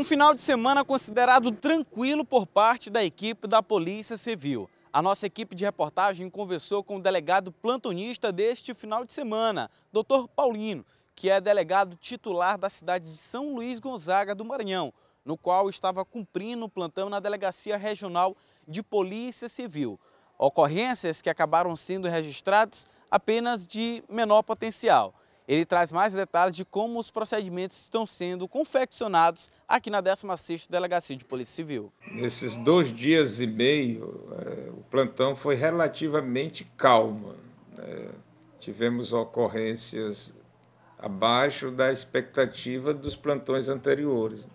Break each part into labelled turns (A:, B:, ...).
A: Um final de semana considerado tranquilo por parte da equipe da Polícia Civil. A nossa equipe de reportagem conversou com o delegado plantonista deste final de semana, Dr. Paulino, que é delegado titular da cidade de São Luís Gonzaga do Maranhão, no qual estava cumprindo o plantão na Delegacia Regional de Polícia Civil. Ocorrências que acabaram sendo registradas apenas de menor potencial. Ele traz mais detalhes de como os procedimentos estão sendo confeccionados aqui na 16ª Delegacia de Polícia Civil.
B: Nesses dois dias e meio, eh, o plantão foi relativamente calmo. Né? Tivemos ocorrências abaixo da expectativa dos plantões anteriores.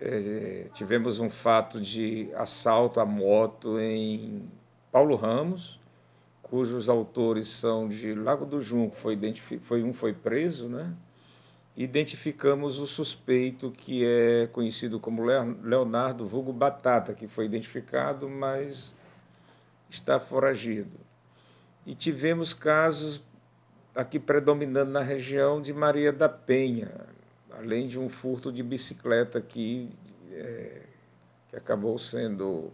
B: Eh, tivemos um fato de assalto à moto em Paulo Ramos, cujos autores são de Lago do Junco, foi, foi um foi preso, né? identificamos o suspeito que é conhecido como Leonardo Vulgo Batata, que foi identificado, mas está foragido. E tivemos casos aqui predominando na região de Maria da Penha, além de um furto de bicicleta que, é, que acabou sendo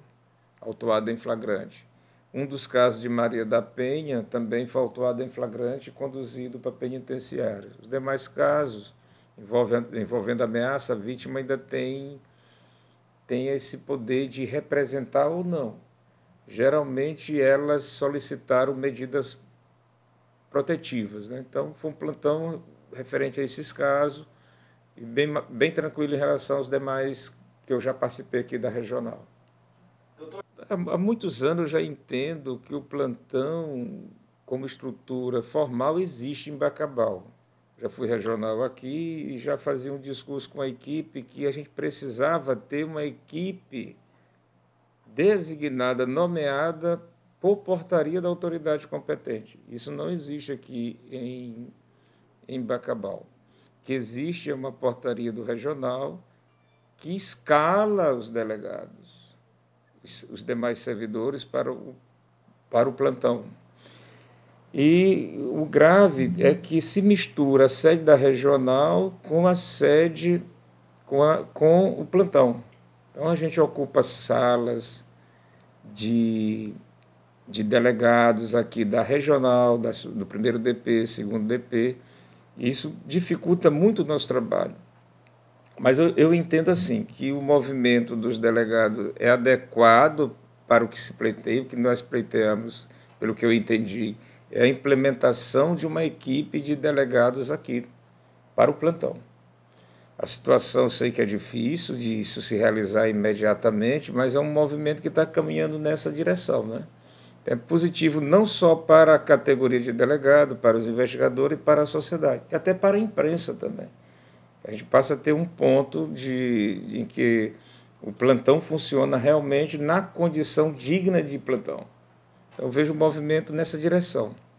B: autuado em flagrante. Um dos casos de Maria da Penha também foi em flagrante e conduzido para penitenciário. Os demais casos envolvendo, envolvendo ameaça, a vítima ainda tem, tem esse poder de representar ou não. Geralmente elas solicitaram medidas protetivas. Né? Então, foi um plantão referente a esses casos e bem, bem tranquilo em relação aos demais que eu já participei aqui da regional. Doutor há muitos anos já entendo que o plantão como estrutura formal existe em Bacabal. Já fui regional aqui e já fazia um discurso com a equipe que a gente precisava ter uma equipe designada, nomeada por portaria da autoridade competente. Isso não existe aqui em, em Bacabal. Que existe é uma portaria do regional que escala os delegados os, demais servidores para o, para o plantão. E o grave é que se mistura a sede da regional com a sede, com, a, com o plantão. Então a gente ocupa salas de, de delegados aqui da regional, da, do primeiro DP, segundo DP. E isso dificulta muito o nosso trabalho. Mas eu, eu entendo assim que o movimento dos delegados é adequado para o que se pleiteia, o que nós pleiteamos, pelo que eu entendi, é a implementação de uma equipe de delegados aqui para o plantão. A situação sei que é difícil de isso se realizar imediatamente, mas é um movimento que está caminhando nessa direção. Né? É positivo não só para a categoria de delegado, para os investigadores e para a sociedade, e até para a imprensa também. A gente passa a ter um ponto de, em que o plantão funciona realmente na condição digna de plantão. Então, eu vejo o um movimento nessa direção.